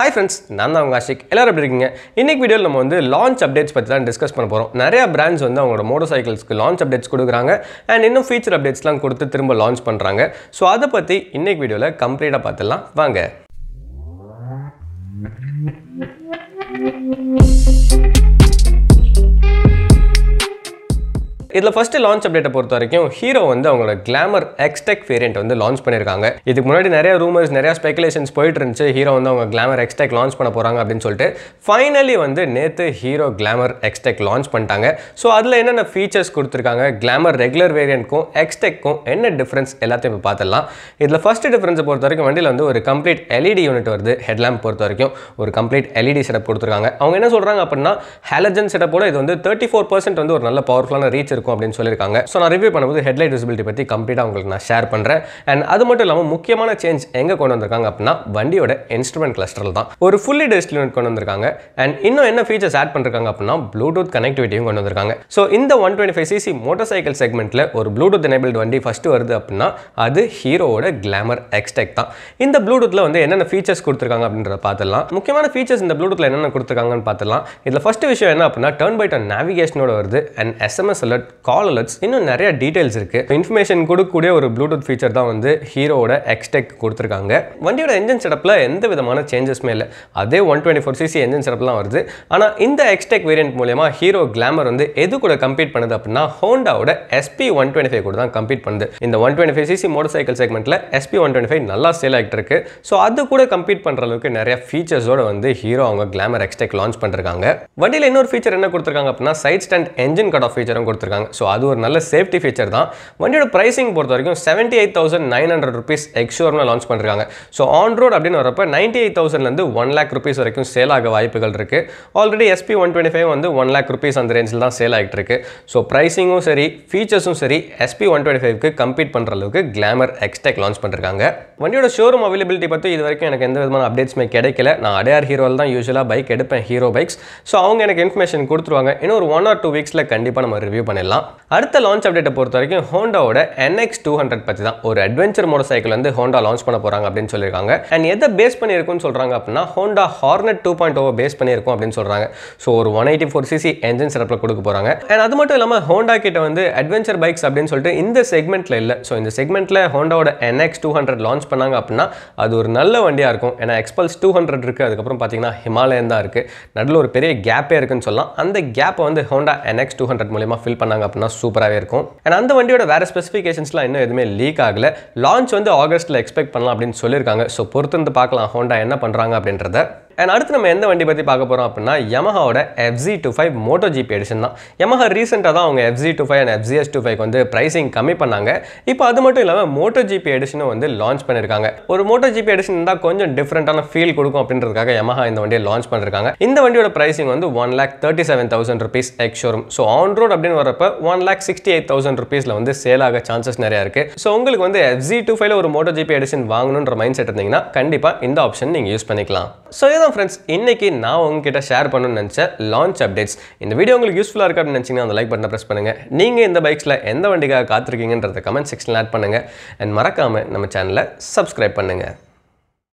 Hi friends நான் தான் அவங்க ஆஷிக் எல்லோரும் எப்படி இருக்கீங்க இன்றைக்கி வீடியோவில் நம்ம வந்து லான்ச் அப்டேட்ஸ் பற்றி தான் டிஸ்கஸ் பண்ண போகிறோம் நிறையா பிராண்ட்ஸ் வந்து அவங்களோட மோட்டர் சைக்கிள்ஸ்க்கு லான்ச் அப்டேட்ஸ் கொடுக்குறாங்க அண்ட் இன்னும் ஃபீச்சர் அப்டேட்ஸ்லாம் கொடுத்து திரும்ப லான்ச் பண்ணுறாங்க ஸோ அதை பற்றி இன்றைக்கி வீடியோவில் கம்ப்ளீட்டாக பார்த்துடலாம் வாங்க Thank you. இதில் ஃபர்ஸ்ட் லான்ச் அப்டேட்டை பொறுத்த வரைக்கும் ஹீரோ வந்து அவங்களோட கிளாமர் எக்ஸ்டெக் வேரியண்ட் வந்து லான்ச் பண்ணியிருக்காங்க இதுக்கு முன்னாடி நிறைய ரூமர்ஸ் நிறைய ஸ்பெகுலேஷன்ஸ் போயிட்டு இருந்துச்சு ஹீரோ வந்து அவங்க கிளாமர் எக்ஸ்டெக் லான்ச் பண்ண போகிறாங்க அப்படின்னு சொல்லிட்டு ஃபைனலி வந்து நேற்று ஹீரோ கிளாமர் எக்ஸ்டெக் லான்ச் பண்ணிட்டாங்க ஸோ அதில் என்னென்ன ஃபீச்சர்ஸ் கொடுத்துருக்காங்க கிளாமர் ரெகுலர் வேரியண்ட்க்கும் எக்ஸ்டெக்கும் என்ன டிஃப்ரென்ஸ் எல்லாத்தையும் இப்போ பார்த்துடலாம் இதில் ஃபஸ்ட்டு டிஃப்ரென்ஸை பொறுத்த வரைக்கும் வண்டியில் வந்து ஒரு கம்ப்ளீட் எல்இடி யூனிட் வருது ஹெட்லாம்ப் பொறுத்த வரைக்கும் ஒரு கம்ப்ளீட் எல்இடி செட்டப் e கொடுத்துருக்காங்க அவங்க என்ன சொல்கிறாங்க அப்படின்னா ஹேலஜன் செட்டப்போட இது வந்து தேர்ட்டி ஃபோர் பர்சன்ட் வந்து ஒரு நல்ல பவர்ஃபுல்லான ரீச் இருக்கும் அப்படின்னு சொல்லியிருக்காங்க ஸோ நான் ரிவ்யூ பண்ணும்போது ஹெட்லைட் விசிபிலிட்டி பற்றி கம்ப்ளீட்டாக உங்களுக்கு நான் ஷேர் பண்ணுறேன் அண்ட் அது மட்டும் இல்லாமல் முக்கியமான சேஞ்ச் எங்கே கொண்டு வந்திருக்காங்க அப்படின்னா வண்டியோட இன்ஸ்ட்ருமெண்ட் கிளஸ்டரில் தான் ஒரு ஃபுல்லி டெஸ்ட் யூனிட் கொண்டு வந்திருக்காங்க அண்ட் இன்னும் என்ன ஃபீச்சர்ஸ் ஆட் பண்ணிருக்காங்க அப்படின்னா ப்ளூடூத் கனெக்டிவிட்டியும் கொண்டு வந்திருக்காங்க ஸோ இந்த one twenty five CC motorcycle செக்மெண்ட்டில் ஒரு ப்ளூடூத் எனேபிள் வண்டி ஃபர்ஸ்ட் வருது அப்படின்னா அது ஹீரோவோட கிளாமர் எக்ஸ்டெக் தான் இந்த ப்ளூடூத்தில் வந்து என்னென்ன ஃபீச்சர்ஸ் கொடுத்துருக்காங்க அப்படின்றத பார்த்துலாம் முக்கியமான ஃபீச்சர்ஸ் இந்த ப்ளூடூத்தில் என்னென்ன கொடுத்துருக்காங்கன்னு பார்த்துலாம் இதில் ஃபஸ்ட்டு விஷயம் என்ன அப்படின்னா டர்ன் பை டர்ன் நேவிகேஷனோட வருது and SMS alert call alerts இன்னும் நிறைய டீடைல்ஸ் இருக்கு இன்ஃபர்மேஷன் கொடுக்கக்கூடிய ஒரு ப்ளூடூத் ஃபீச்சர் தான் வந்து ஹீரோட எக்ஸ்டெக் கொடுத்துருக்காங்க வண்டியோட என்ஜின் செடப்பில் எந்த விதமான சேஞ்சஸ்மே இல்லை அதே one twenty four CC engine செட்டப்லாம் வருது ஆனால் இந்த எக்ஸ்டெக் வேரியன்ட் மூலயமா ஹீரோ கிளாமர் வந்து எது கூட கம்பீட் பண்ணுது அப்படின்னா ஹோண்டாவோட எஸ்பி ஒன் டுவெண்ட்டி ஃபைவ் கூட தான் கம்பீட் பண்ணுது இந்த one twenty five CC motorcycle செக்மெண்ட்டில் எஸ்பி ஒன் டுவெண்ட்டி ஃபைவ் நல்லா சேல் ஆகிட்டு இருக்கு ஸோ அது கூட கம்பீட் பண்ணுற அளவுக்கு நிறைய ஃபீச்சர்ஸோட வந்து ஹீரோ அவங்க கிளாமர் எக்ஸ்டெக் லான்ச் பண்ணிருக்காங்க வண்டியில் இன்னொரு ஃபீச்சர் என்ன கொடுத்துருக்காங்க அப்படின்னா side stand engine cut off ஃபீச்சரும் கொடுத்துருக்காங்க கொடுத்துருக்காங்க ஸோ அது ஒரு நல்ல சேஃப்டி ஃபீச்சர் தான் வண்டியோட ப்ரைசிங் பொறுத்த வரைக்கும் seventy eight thousand nine hundred rupees எக்ஷோர்னு லான்ச் பண்ணுறாங்க ஸோ ஆன் ரோட் அப்படின்னு வரப்போ நைன்ட்டி எயிட் தௌசண்ட்லேருந்து ஒன் லேக் ருபீஸ் வரைக்கும் சேல் ஆக வாய்ப்புகள் இருக்குது already SP one twenty five வந்து ஒன் லேக் ருபீஸ் அந்த ரேஞ்சில் தான் சேல் ஆகிட்டு இருக்கு ஸோ ப்ரைஸிங்கும் சரி ஃபீச்சர்ஸும் சரி எஸ்பி ஒன் டுவெண்ட்டி ஃபைவ்க்கு கம்ப்ளீட் பண்ணுற அளவுக்கு கிளாமர் எக்ஸ்டெக் லான்ச் பண்ணிருக்காங்க வண்டியோட ஷோரூம் அவைலபிலிட்டி பற்றி இது வரைக்கும் எனக்கு எந்த விதமான அப்டேட்ஸுமே கிடைக்கல நான் அடையார் ஹீரோவில் தான் யூஸ்வலாக பைக் எடுப்பேன் ஹீரோ பைக்ஸ் ஸோ அவங்க எனக்கு இன்ஃபர்மேஷன் கொடுத்துருவாங்க இன்னும் ஒரு ஒன் ஆர் டூ வீக்ஸில் கண்டிப்பாக நம்ம ரிவ்யூ பண்ணலாம் பண்ணிடலாம் அடுத்த லான்ச் அப்டேட்டை பொறுத்த வரைக்கும் ஹோண்டாவோட என்எக்ஸ் டூ ஹண்ட்ரட் பற்றி தான் ஒரு அட்வென்ச்சர் மோட்டர் சைக்கிள் வந்து ஹோண்டா லான்ச் பண்ண போகிறாங்க அப்படின்னு சொல்லியிருக்காங்க அண்ட் எதை பேஸ் பண்ணியிருக்குன்னு சொல்கிறாங்க அப்படின்னா Honda Hornet two point over base பண்ணியிருக்கும் அப்படின்னு சொல்கிறாங்க ஸோ ஒரு one eighty four CC engine சிறப்பில் கொடுக்க போகிறாங்க அண்ட் அது மட்டும் இல்லாமல் ஹோண்டா கிட்ட வந்து அட்வென்ச்சர் பைக்ஸ் அப்படின்னு சொல்லிட்டு இந்த செக்மெண்ட்டில் இல்லை ஸோ இந்த செக்மெண்ட்டில் ஹோண்டாவோட என்எக்ஸ் டூ ஹண்ட்ரட் லான்ச் பண்ணாங்க அப்படின்னா அது ஒரு நல்ல வண்டியாக இருக்கும் ஏன்னா எக்ஸ்பல்ஸ் டூ ஹண்ட்ரட் இருக்குது அதுக்கப்புறம் பார்த்தீங்கன்னா ஹிமாலயன் தான் இருக்குது நடுவில் ஒரு பெரிய கேப்பே இருக்குன்னு சொல்லலாம் அந்த கேப்பை வந்து ஹோண்டா என்எக்ஸ் டூ ஹண்ட்ரட் மூலயமா ஃபில் பண்ணாங்க பண்ணாங்க அப்படின்னா சூப்பராகவே இருக்கும் அண்ட் அந்த வண்டியோட வேறு ஸ்பெசிஃபிகேஷன்ஸ்லாம் இன்னும் எதுவுமே லீக் ஆகலை லான்ச் வந்து ஆகஸ்ட்டில் எக்ஸ்பெக்ட் பண்ணலாம் அப்படின்னு சொல்லியிருக்காங்க ஸோ பொறுத்திருந்து பார்க்கலாம் ஹோண்டா என்ன பண்ணுறாங்க அப்படின்றத அண்ட் அடுத்து நம்ம எந்த வண்டி பற்றி பார்க்க போகிறோம் அப்படின்னா யமஹாவோட FZ two five Moto GP edition தான் யமஹா ரீசெண்டாக தான் அவங்க FZ two five and FZS two five வந்து ப்ரைஸிங் கம்மி பண்ணாங்க இப்போ அது மட்டும் இல்லாமல் மோட்டோ ஜிபி எடிஷனும் வந்து லான்ச் பண்ணியிருக்காங்க ஒரு மோட்டோ ஜிபி எடிஷன் இருந்தால் கொஞ்சம் டிஃப்ரெண்ட்டான ஃபீல் கொடுக்கும் அப்படின்றதுக்காக யமஹா இந்த வண்டியை லான்ச் பண்ணியிருக்காங்க இந்த வண்டியோட ப்ரைசிங் வந்து one lakh thirty seven thousand rupees ex showroom so on road அப்படின்னு வரப்போ one lakh sixty eight thousand ருபீஸில் வந்து சேல் ஆக சான்சஸ் நிறையா இருக்குது ஸோ உங்களுக்கு வந்து எஃப்ஜி டூ ஃபைவ்ல ஒரு மோட்டோ ஜிபி எடிஷன் வாங்கணுன்ற மைண்ட் செட் இருந்தீங்கன்னா கண்டிப்பாக இந்த ஆப்ஷன் நீங்கள் யூஸ் பண்ணிக்கலாம் ஸோ இதான் இதுதான் ஃப்ரெண்ட்ஸ் இன்றைக்கி நான் உங்ககிட்ட ஷேர் பண்ணணும்னு நினச்ச லான்ச் அப்டேட்ஸ் இந்த வீடியோ உங்களுக்கு யூஸ்ஃபுல்லாக இருக்கா அப்படின்னு நினச்சிங்கன்னா அந்த லைக் பட்டனை ப்ரெஸ் பண்ணுங்கள் நீங்கள் இந்த பைக்ஸில் எந்த வண்டிக்காக காத்திருக்கீங்கன்றத கமெண்ட் செக்ஷனில் ஆட் பண்ணுங்கள் அண்ட் மறக்காமல் நம்ம சேனலை சப்ஸ்கிரைப் பண்ணுங்கள்